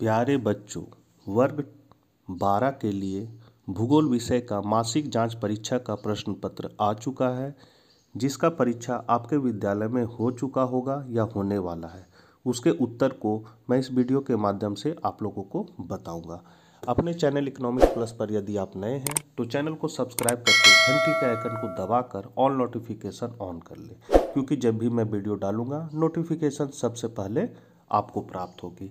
प्यारे बच्चों वर्ग बारह के लिए भूगोल विषय का मासिक जांच परीक्षा का प्रश्न पत्र आ चुका है जिसका परीक्षा आपके विद्यालय में हो चुका होगा या होने वाला है उसके उत्तर को मैं इस वीडियो के माध्यम से आप लोगों को बताऊंगा अपने चैनल इकोनॉमिक प्लस पर यदि आप नए हैं तो चैनल को सब्सक्राइब करके घंटी के आइकन को दबाकर ऑल नोटिफिकेशन ऑन कर लें क्योंकि जब भी मैं वीडियो डालूंगा नोटिफिकेशन सबसे पहले आपको प्राप्त होगी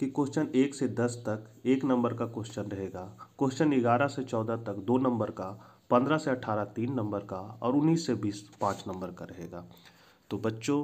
कि क्वेश्चन एक से दस तक एक नंबर का क्वेश्चन रहेगा क्वेश्चन ग्यारह से चौदह तक दो नंबर का पंद्रह से अठारह तीन नंबर का और उन्नीस से बीस पाँच नंबर का रहेगा तो बच्चों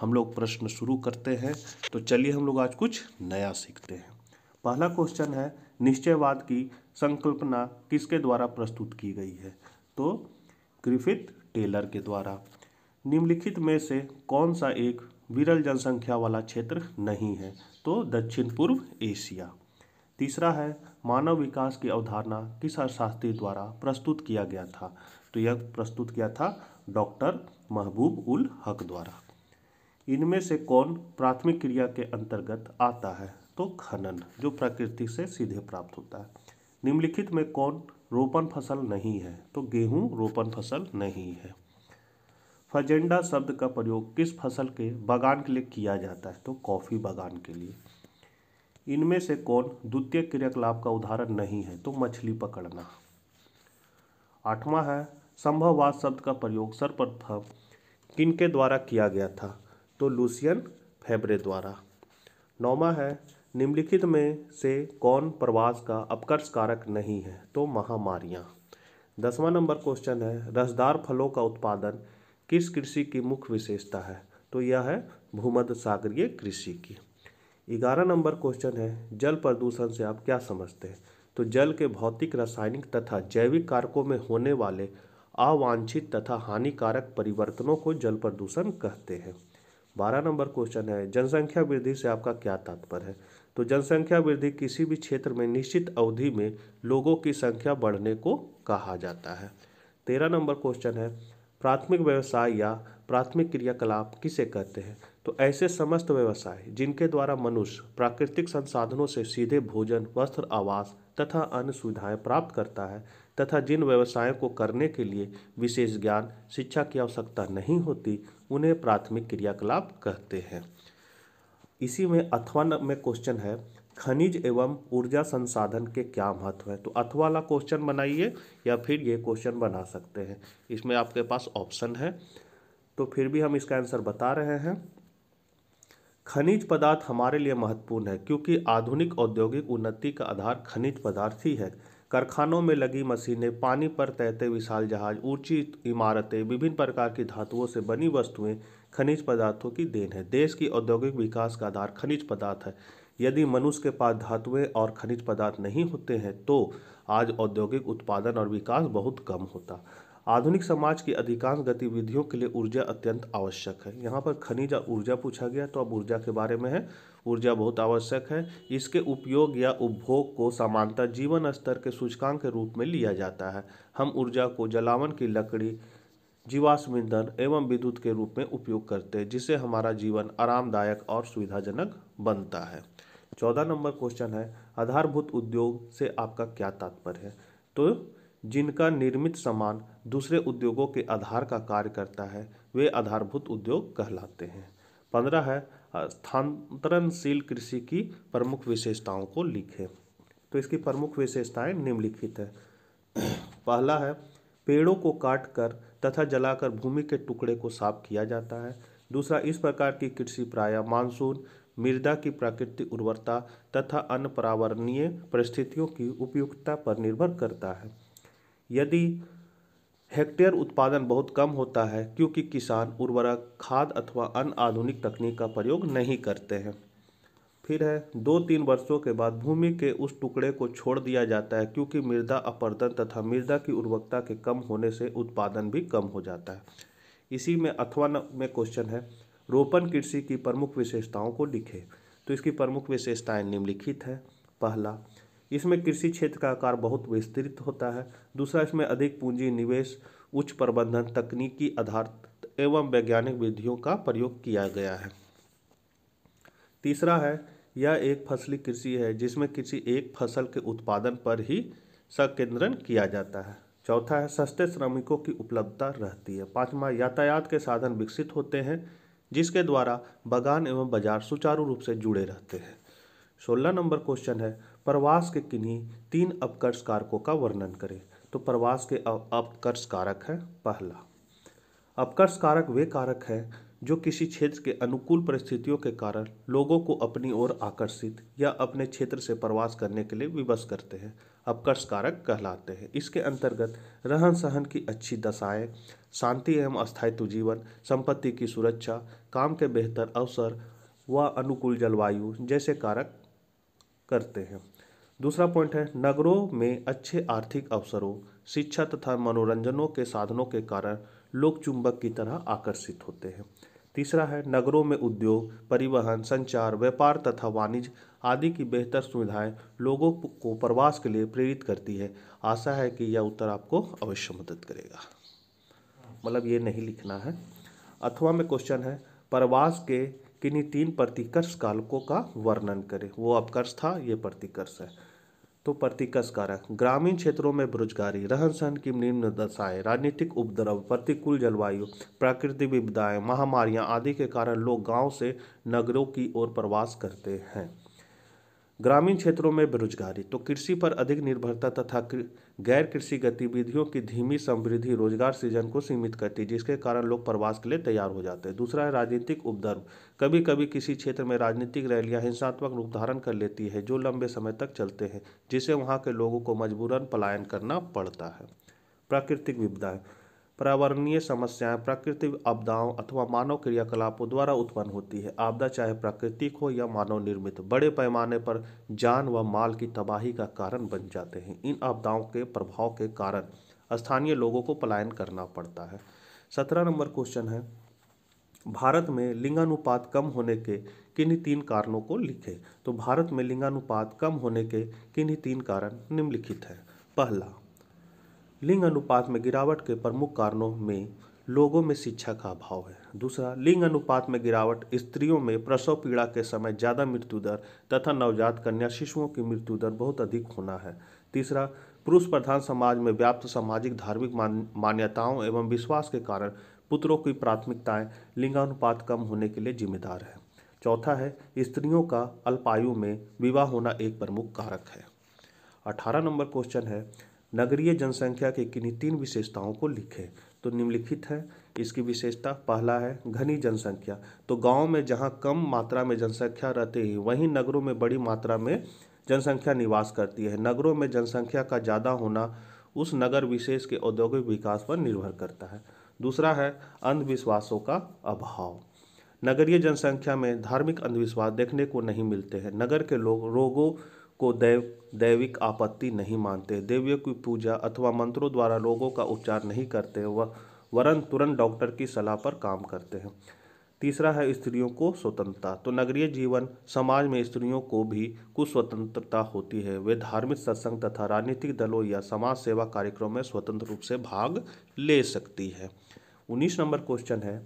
हम लोग प्रश्न शुरू करते हैं तो चलिए हम लोग आज कुछ नया सीखते हैं पहला क्वेश्चन है निश्चयवाद की संकल्पना किसके द्वारा प्रस्तुत की गई है तो ग्रिफिथ टेलर के द्वारा निम्नलिखित में से कौन सा एक विरल जनसंख्या वाला क्षेत्र नहीं है तो दक्षिण पूर्व एशिया तीसरा है मानव विकास की अवधारणा किस अर्थशास्त्री द्वारा प्रस्तुत किया गया था तो यह प्रस्तुत किया था डॉक्टर महबूब उल हक द्वारा इनमें से कौन प्राथमिक क्रिया के अंतर्गत आता है तो खनन जो प्रकृति से सीधे प्राप्त होता है निम्नलिखित में कौन रोपण फसल नहीं है तो गेहूं रोपण फसल नहीं है फजेंडा शब्द का प्रयोग किस फसल के बागान के लिए किया जाता है तो कॉफ़ी बागान के लिए इनमें से कौन द्वितीय क्रियाकलाप का उदाहरण नहीं है तो मछली पकड़ना आठवां है संभववाद शब्द का प्रयोग सर्वप्रथम किनके द्वारा किया गया था तो लूसियन फेबरे द्वारा नौवा है निम्नलिखित में से कौन प्रवास का अपकर्ष कारक नहीं है तो महामारियाँ दसवां नंबर क्वेश्चन है रसदार फलों का उत्पादन किस कृषि की मुख्य विशेषता है तो यह है भूमध्य सागरीय कृषि की ग्यारह नंबर क्वेश्चन है जल प्रदूषण से आप क्या समझते हैं तो जल के भौतिक रासायनिक तथा जैविक कारकों में होने वाले अवांछित तथा हानिकारक परिवर्तनों को जल प्रदूषण कहते हैं बारह नंबर क्वेश्चन है जनसंख्या वृद्धि से आपका क्या तात्पर्य है तो जनसंख्या वृद्धि किसी भी क्षेत्र में निश्चित अवधि में लोगों की संख्या बढ़ने को कहा जाता है तेरह नंबर क्वेश्चन है प्राथमिक व्यवसाय या प्राथमिक क्रियाकलाप किसे कहते हैं तो ऐसे समस्त व्यवसाय जिनके द्वारा मनुष्य प्राकृतिक संसाधनों से सीधे भोजन वस्त्र आवास तथा अन्य सुविधाएं प्राप्त करता है तथा जिन व्यवसायों को करने के लिए विशेष ज्ञान शिक्षा की आवश्यकता नहीं होती उन्हें प्राथमिक क्रियाकलाप कहते हैं इसी में अथवा में क्वेश्चन है खनिज एवं ऊर्जा संसाधन के क्या महत्व है तो अथ वाला क्वेश्चन बनाइए या फिर ये क्वेश्चन बना सकते हैं इसमें आपके पास ऑप्शन है तो फिर भी हम इसका आंसर बता रहे हैं खनिज पदार्थ हमारे लिए महत्वपूर्ण है क्योंकि आधुनिक औद्योगिक उन्नति का आधार खनिज पदार्थ ही है कारखानों में लगी मशीनें पानी पर तैरते विशाल जहाज ऊंची इमारतें विभिन्न प्रकार की धातुओं से बनी वस्तुएं खनिज पदार्थों की देन है देश की औद्योगिक विकास का आधार खनिज पदार्थ है यदि मनुष्य के पास धातुएं और खनिज पदार्थ नहीं होते हैं तो आज औद्योगिक उत्पादन और विकास बहुत कम होता आधुनिक समाज की अधिकांश गतिविधियों के लिए ऊर्जा अत्यंत आवश्यक है यहाँ पर खनिज और ऊर्जा पूछा गया तो अब ऊर्जा के बारे में है ऊर्जा बहुत आवश्यक है इसके उपयोग या उपभोग को सामान्यतः जीवन स्तर के सूचकांक के रूप में लिया जाता है हम ऊर्जा को जलावन की लकड़ी जीवाश्म ईंधन एवं विद्युत के रूप में उपयोग करते हैं जिससे हमारा जीवन आरामदायक और सुविधाजनक बनता है चौदह नंबर क्वेश्चन है आधारभूत उद्योग से आपका क्या तात्पर्य है तो जिनका निर्मित सामान दूसरे उद्योगों के आधार का कार्य करता है वे आधारभूत उद्योग कहलाते हैं पंद्रह है स्थानांतरणशील कृषि की प्रमुख विशेषताओं को लिखें तो इसकी प्रमुख विशेषताएं निम्नलिखित है पहला है पेड़ों को काट कर तथा जलाकर भूमि के टुकड़े को साफ किया जाता है दूसरा इस प्रकार की कृषि प्रायः मानसून मृदा की प्राकृतिक उर्वरता तथा अन्य पर्यावरणीय परिस्थितियों की उपयुक्तता पर निर्भर करता है यदि हेक्टेयर उत्पादन बहुत कम होता है क्योंकि किसान उर्वरक खाद अथवा अन्य आधुनिक तकनीक का प्रयोग नहीं करते हैं फिर है दो तीन वर्षों के बाद भूमि के उस टुकड़े को छोड़ दिया जाता है क्योंकि मृदा अपर्दन तथा मृदा की उर्वरकता के कम होने से उत्पादन भी कम हो जाता है इसी में अथवा में क्वेश्चन है रोपण कृषि की प्रमुख विशेषताओं को लिखें तो इसकी प्रमुख विशेषताएं निम्नलिखित हैं पहला इसमें कृषि क्षेत्र का आकार बहुत विस्तृत होता है दूसरा इसमें अधिक पूंजी निवेश उच्च प्रबंधन तकनीकी आधार एवं वैज्ञानिक विधियों का प्रयोग किया गया है तीसरा है यह एक फसली कृषि है जिसमें किसी एक फसल के उत्पादन पर ही संकेंद्रण किया जाता है चौथा है सस्ते श्रमिकों की उपलब्धता रहती है पांचवा यातायात के साधन विकसित होते हैं जिसके द्वारा बागान एवं बाजार सुचारू रूप से जुड़े रहते हैं सोलह नंबर क्वेश्चन है प्रवास के किन्हीं तीन अपकर्ष कारकों का वर्णन करें तो प्रवास के अपकर्ष कारक है पहला अपकर्ष कारक वे कारक हैं जो किसी क्षेत्र के अनुकूल परिस्थितियों के कारण लोगों को अपनी ओर आकर्षित या अपने क्षेत्र से प्रवास करने के लिए विवश करते हैं अपकर्ष कारक कहलाते हैं इसके अंतर्गत रहन सहन की अच्छी दशाएं शांति एवं अस्थायित्व जीवन संपत्ति की सुरक्षा काम के बेहतर अवसर व अनुकूल जलवायु जैसे कारक करते हैं दूसरा पॉइंट है नगरों में अच्छे आर्थिक अवसरों शिक्षा तथा मनोरंजनों के साधनों के कारण लोक चुंबक की तरह आकर्षित होते हैं तीसरा है नगरों में उद्योग परिवहन संचार व्यापार तथा वाणिज्य आदि की बेहतर सुविधाएं लोगों को प्रवास के लिए प्रेरित करती है आशा है कि यह उत्तर आपको अवश्य मदद करेगा मतलब ये नहीं लिखना है अथवा में क्वेश्चन है प्रवास के किन्हीं तीन प्रतिकर्ष कालकों का वर्णन करें वो अपकर्ष था ये प्रतिकर्ष है तो प्रतिकस कारक ग्रामीण क्षेत्रों में बेरोजगारी रहन सहन की निम्न दशाएं राजनीतिक उपद्रव प्रतिकूल जलवायु प्राकृतिक विपदाएं महामारियां आदि के कारण लोग गांव से नगरों की ओर प्रवास करते हैं ग्रामीण क्षेत्रों में बेरोजगारी तो कृषि पर अधिक निर्भरता तथा गैर कृषि गतिविधियों की धीमी समृद्धि रोजगार सृजन को सीमित करती है जिसके कारण लोग प्रवास के लिए तैयार हो जाते हैं दूसरा है राजनीतिक उपद्रव कभी कभी किसी क्षेत्र में राजनीतिक रैलियां हिंसात्मक रूप धारण कर लेती है जो लंबे समय तक चलते हैं जिसे वहाँ के लोगों को मजबूरन पलायन करना पड़ता है प्राकृतिक विपदाएं पर्यावरणीय समस्याएं प्राकृतिक आपदाओं अथवा मानव क्रियाकलापों द्वारा उत्पन्न होती है आपदा चाहे प्राकृतिक हो या मानव निर्मित बड़े पैमाने पर जान व माल की तबाही का कारण बन जाते हैं इन आपदाओं के प्रभाव के कारण स्थानीय लोगों को पलायन करना पड़ता है सत्रह नंबर क्वेश्चन है भारत में लिंगानुपात कम होने के किन्हीं तीन कारणों को लिखें तो भारत में लिंगानुपात कम होने के किन्हीं तीन कारण निम्नलिखित हैं पहला लिंग अनुपात में गिरावट के प्रमुख कारणों में लोगों में शिक्षा का अभाव है दूसरा लिंग अनुपात में गिरावट स्त्रियों में प्रसव पीड़ा के समय ज़्यादा मृत्यु दर तथा नवजात कन्या शिशुओं की मृत्यु दर बहुत अधिक होना है तीसरा पुरुष प्रधान समाज में व्याप्त सामाजिक धार्मिक मान्यताओं एवं विश्वास के कारण पुत्रों की प्राथमिकताएं लिंगानुपात कम होने के लिए जिम्मेदार है चौथा है स्त्रियों का अल्पायु में विवाह होना एक प्रमुख कारक है अठारह नंबर क्वेश्चन है नगरीय जनसंख्या के किन्हीं तीन विशेषताओं को लिखें तो निम्नलिखित है इसकी विशेषता पहला है घनी जनसंख्या तो गांव में जहां कम मात्रा में जनसंख्या रहते है वहीं नगरों में बड़ी मात्रा में जनसंख्या निवास करती है नगरों में जनसंख्या का ज़्यादा होना उस नगर विशेष के औद्योगिक विकास पर निर्भर करता है दूसरा है अंधविश्वासों का अभाव नगरीय जनसंख्या में धार्मिक अंधविश्वास देखने को नहीं मिलते हैं नगर के लोग रोगों को दैव दैविक आपत्ति नहीं मानते देवियों की पूजा अथवा मंत्रों द्वारा रोगों का उपचार नहीं करते वह वरन तुरंत डॉक्टर की सलाह पर काम करते हैं तीसरा है स्त्रियों को स्वतंत्रता तो नगरीय जीवन समाज में स्त्रियों को भी कुछ स्वतंत्रता होती है वे धार्मिक सत्संग तथा राजनीतिक दलों या समाज सेवा कार्यक्रम में स्वतंत्र रूप से भाग ले सकती है उन्नीस नंबर क्वेश्चन है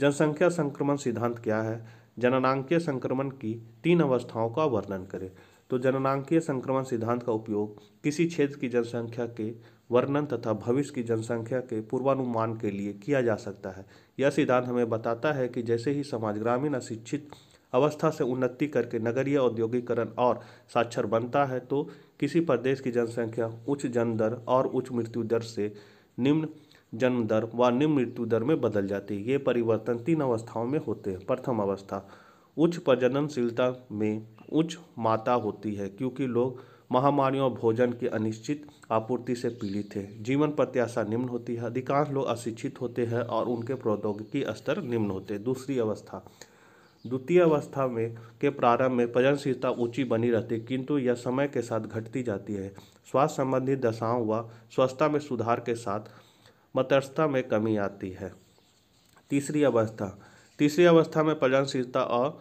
जनसंख्या संक्रमण सिद्धांत क्या है जननांकीय संक्रमण की तीन अवस्थाओं का वर्णन करें तो जननांकीय संक्रमण सिद्धांत का उपयोग किसी क्षेत्र की जनसंख्या के वर्णन तथा भविष्य की जनसंख्या के पूर्वानुमान के लिए किया जा सकता है यह सिद्धांत हमें बताता है कि जैसे ही समाज ग्रामीण अशिक्षित अवस्था से उन्नति करके नगरीय औद्योगिकरण और साक्षर बनता है तो किसी प्रदेश की जनसंख्या उच्च जन दर और उच्च मृत्यु दर से निम्न जन्म दर व निम्न मृत्यु दर में बदल जाती है ये परिवर्तन तीन अवस्थाओं में होते हैं प्रथम अवस्था उच्च प्रजननशीलता में उच्च मात्रा होती है क्योंकि लोग महामारियों और भोजन की अनिश्चित आपूर्ति से पीड़ित हैं जीवन प्रत्याशा निम्न होती है अधिकांश लोग अशिक्षित होते हैं और उनके प्रौद्योगिकी स्तर निम्न होते हैं दूसरी अवस्था द्वितीय अवस्था में के प्रारंभ में प्रजनशीलता ऊंची बनी रहती है किंतु यह समय के साथ घटती जाती है स्वास्थ्य संबंधी दशाओं व स्वस्थता में सुधार के साथ मतस्थता में कमी आती है तीसरी अवस्था तीसरी अवस्था में प्रजनशीलता और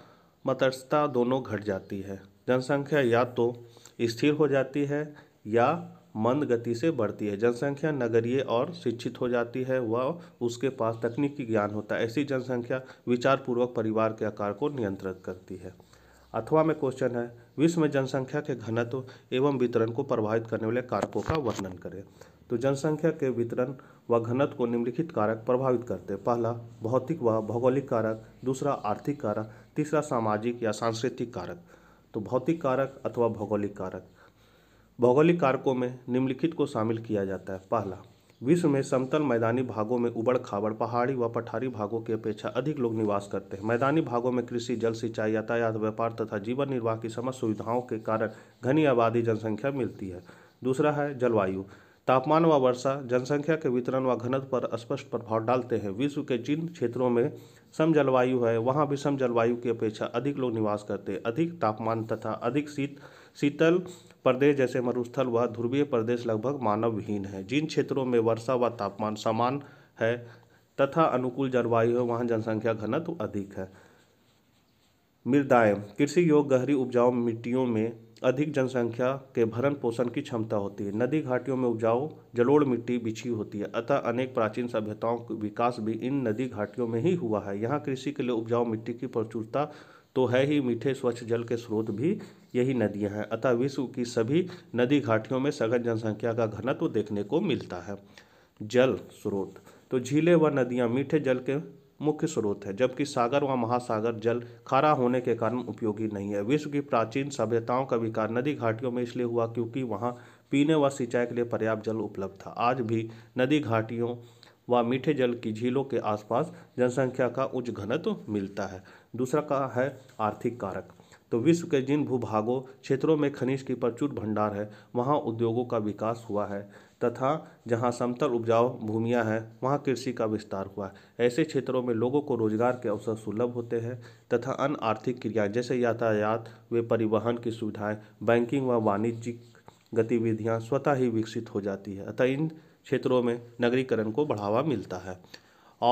मतस्थता दोनों घट जाती है जनसंख्या या तो स्थिर हो जाती है या मंद गति से बढ़ती है जनसंख्या नगरीय और शिक्षित हो जाती है वह उसके पास तकनीकी ज्ञान होता है ऐसी जनसंख्या विचारपूर्वक परिवार के आकार को नियंत्रित करती है अथवा में क्वेश्चन है विश्व में जनसंख्या के घनत्व एवं वितरण को प्रभावित करने वाले कारकों का वर्णन करें तो जनसंख्या के वितरण व घनत्व को निम्नलिखित कारक प्रभावित करते हैं पहला भौतिक व भौगोलिक कारक दूसरा आर्थिक कारक तीसरा सामाजिक या सांस्कृतिक कारक तो भौतिक कारक अथवा भौगोलिक कारक भौगोलिक कारकों में निम्नलिखित को शामिल किया जाता है पहला विश्व में समतल मैदानी भागों में उबड़ खाबड़ पहाड़ी व पठारी भागों की अपेक्षा अधिक लोग निवास करते हैं मैदानी भागों में कृषि जल सिंचाई यातायात व्यापार तथा जीवन निर्वाह की समस्त सुविधाओं के कारण घनी आबादी जनसंख्या मिलती है दूसरा है जलवायु तापमान व वर्षा जनसंख्या के वितरण व घनत्व पर स्पष्ट प्रभाव डालते हैं विश्व के जिन क्षेत्रों में सम जलवायु है वहाँ भी सम जलवायु की अपेक्षा अधिक लोग निवास करते हैं अधिक तापमान तथा अधिक शीत शीतल प्रदेश जैसे मरुस्थल व ध्रुवीय प्रदेश लगभग मानवहीन है जिन क्षेत्रों में वर्षा व तापमान समान है तथा अनुकूल जलवायु है वहाँ जनसंख्या घनत्व अधिक है मृदाएँ कृषि योग गहरी उपजाऊ मिट्टियों में अधिक जनसंख्या के भरण पोषण की क्षमता होती है नदी घाटियों में उपजाऊ जलोढ़ मिट्टी बिछी होती है अतः अनेक प्राचीन सभ्यताओं का विकास भी इन नदी घाटियों में ही हुआ है यहाँ कृषि के लिए उपजाऊ मिट्टी की प्रचुरता तो है ही मीठे स्वच्छ जल के स्रोत भी यही नदियाँ हैं अतः विश्व की सभी नदी घाटियों में सघन जनसंख्या का घनत्व देखने को मिलता है जल स्रोत तो झीलें व नदियाँ मीठे जल के मुख्य स्रोत है जबकि सागर व महासागर जल खारा होने के कारण उपयोगी नहीं है विश्व की प्राचीन सभ्यताओं का विकार नदी घाटियों में इसलिए हुआ क्योंकि वहाँ पीने व सिंचाई के लिए पर्याप्त जल उपलब्ध था आज भी नदी घाटियों व मीठे जल की झीलों के आसपास जनसंख्या का उच्च घनत्व मिलता है दूसरा का है आर्थिक कारक तो विश्व के जिन भूभागों क्षेत्रों में खनिज की प्रचुर भंडार है वहाँ उद्योगों का विकास हुआ है तथा जहाँ समतल उपजाऊ भूमियाँ हैं वहाँ कृषि का विस्तार हुआ है ऐसे क्षेत्रों में लोगों को रोजगार के अवसर सुलभ होते हैं तथा अन्य आर्थिक क्रियाएँ जैसे यातायात वे परिवहन की सुविधाएँ बैंकिंग व वाणिज्यिक गतिविधियाँ स्वतः ही विकसित हो जाती है अतः इन क्षेत्रों में नगरीकरण को बढ़ावा मिलता है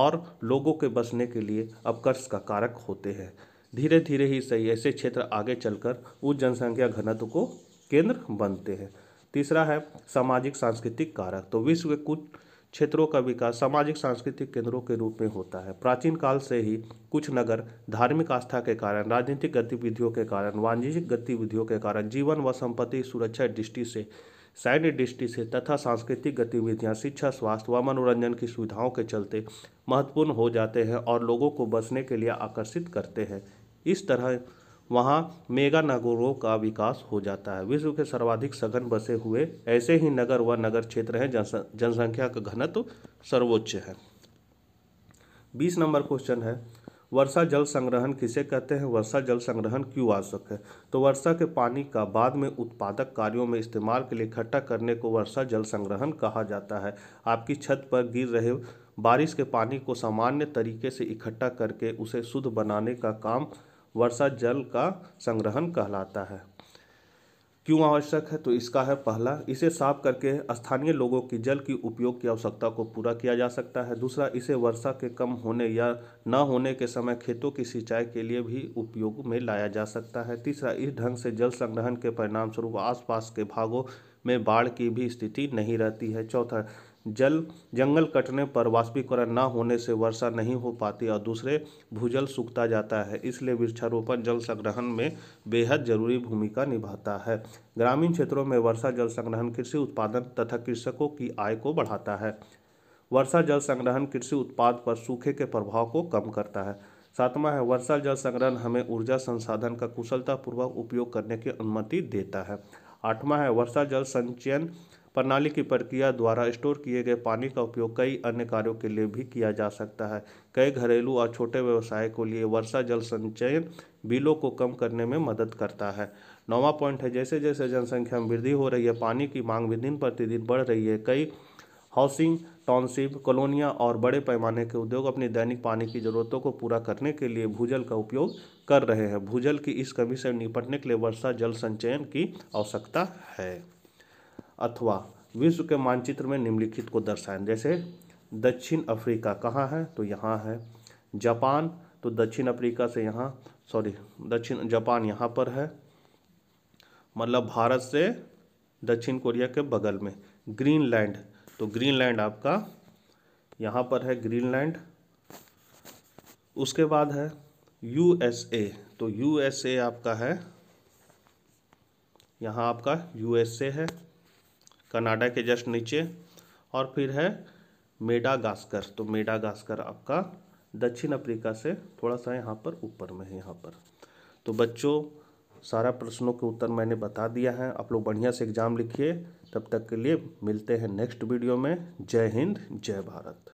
और लोगों के बसने के लिए अपकर्ष का कारक होते हैं धीरे धीरे ही सही ऐसे क्षेत्र आगे चलकर उच्च जनसंख्या घनत्व को केंद्र बनते हैं तीसरा है सामाजिक सांस्कृतिक कारक तो विश्व के कुछ क्षेत्रों का विकास सामाजिक सांस्कृतिक केंद्रों के रूप में होता है प्राचीन काल से ही कुछ नगर धार्मिक आस्था के कारण राजनीतिक गतिविधियों के कारण वाणिज्यिक गतिविधियों के कारण जीवन व संपत्ति सुरक्षा दृष्टि से सैन्य दृष्टि से तथा सांस्कृतिक गतिविधियां शिक्षा स्वास्थ्य व मनोरंजन की सुविधाओं के चलते महत्वपूर्ण हो जाते हैं और लोगों को बसने के लिए आकर्षित करते हैं इस तरह वहाँ मेगा नगरों का विकास हो जाता है विश्व के सर्वाधिक सघन बसे हुए ऐसे ही नगर व नगर क्षेत्र हैं जनसंख्या का घनत्व सर्वोच्च है बीस नंबर क्वेश्चन है वर्षा जल संग्रहण किसे कहते हैं वर्षा जल संग्रहण क्यों आवश्यक है तो वर्षा के पानी का बाद में उत्पादक कार्यों में इस्तेमाल के लिए इकट्ठा करने को वर्षा जल संग्रहण कहा जाता है आपकी छत पर गिर रहे बारिश के पानी को सामान्य तरीके से इकट्ठा करके उसे शुद्ध बनाने का काम वर्षा जल का संग्रहण कहलाता है क्यों आवश्यक है तो इसका है पहला इसे साफ करके स्थानीय लोगों की जल की उपयोग की आवश्यकता को पूरा किया जा सकता है दूसरा इसे वर्षा के कम होने या न होने के समय खेतों की सिंचाई के लिए भी उपयोग में लाया जा सकता है तीसरा इस ढंग से जल संग्रहण के परिणाम स्वरूप आसपास के भागों में बाढ़ की भी स्थिति नहीं रहती है चौथा जल जंगल कटने पर वाष्पीकरण न होने से वर्षा नहीं हो पाती और दूसरे भूजल सूखता जाता है इसलिए वृक्षारोपण जल संग्रहण में बेहद जरूरी भूमिका निभाता है ग्रामीण क्षेत्रों में वर्षा जल संग्रहण कृषि उत्पादन तथा कृषकों की आय को बढ़ाता है वर्षा जल संग्रहण कृषि उत्पाद पर सूखे के प्रभाव को कम करता है सातवां है वर्षा जल संग्रहण हमें ऊर्जा संसाधन का कुशलतापूर्वक उपयोग करने की अनुमति देता है आठवां है वर्षा जल संचयन प्रणाली की प्रक्रिया द्वारा स्टोर किए गए पानी का उपयोग कई अन्य कार्यों के लिए भी किया जा सकता है कई घरेलू और छोटे व्यवसाय को लिए वर्षा जल संचयन बिलों को कम करने में मदद करता है नौवा पॉइंट है जैसे जैसे जनसंख्या में वृद्धि हो रही है पानी की मांग भी दिन प्रतिदिन बढ़ रही है कई हाउसिंग टाउनशिप कॉलोनियाँ और बड़े पैमाने के उद्योग अपनी दैनिक पानी की ज़रूरतों को पूरा करने के लिए भूजल का उपयोग कर रहे हैं भूजल की इस कमी से निपटने के लिए वर्षा जल संचयन की आवश्यकता है अथवा विश्व के मानचित्र में निम्नलिखित को दर्शाएं जैसे दक्षिण अफ्रीका कहाँ है तो यहाँ है जापान तो दक्षिण अफ्रीका से यहाँ सॉरी दक्षिण जापान यहाँ पर है मतलब भारत से दक्षिण कोरिया के बगल में ग्रीनलैंड तो ग्रीनलैंड आपका यहाँ पर है ग्रीनलैंड उसके बाद है यूएसए तो यूएसए आपका है यहाँ आपका यूएसए है कनाडा के जस्ट नीचे और फिर है मेडागास्कर तो मेडागास्कर आपका दक्षिण अफ्रीका से थोड़ा सा यहाँ पर ऊपर में है यहाँ पर तो बच्चों सारा प्रश्नों के उत्तर मैंने बता दिया है आप लोग बढ़िया से एग्ज़ाम लिखिए तब तक के लिए मिलते हैं नेक्स्ट वीडियो में जय हिंद जय भारत